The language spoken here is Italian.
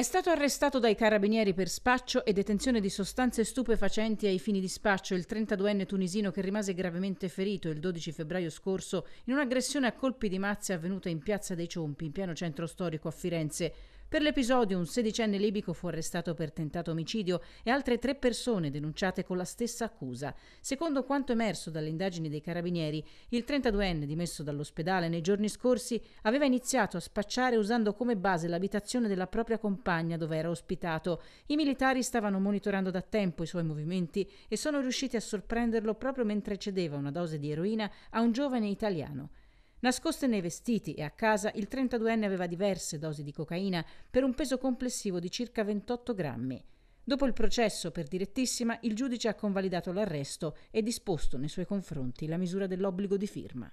È stato arrestato dai carabinieri per spaccio e detenzione di sostanze stupefacenti ai fini di spaccio il 32enne tunisino che rimase gravemente ferito il 12 febbraio scorso in un'aggressione a colpi di mazze avvenuta in Piazza dei Ciompi, in pieno centro storico a Firenze. Per l'episodio un sedicenne libico fu arrestato per tentato omicidio e altre tre persone denunciate con la stessa accusa. Secondo quanto emerso dalle indagini dei carabinieri, il 32enne dimesso dall'ospedale nei giorni scorsi aveva iniziato a spacciare usando come base l'abitazione della propria compagna dove era ospitato. I militari stavano monitorando da tempo i suoi movimenti e sono riusciti a sorprenderlo proprio mentre cedeva una dose di eroina a un giovane italiano nascoste nei vestiti e a casa il 32enne aveva diverse dosi di cocaina per un peso complessivo di circa 28 grammi. Dopo il processo per direttissima, il giudice ha convalidato l'arresto e disposto nei suoi confronti la misura dell'obbligo di firma.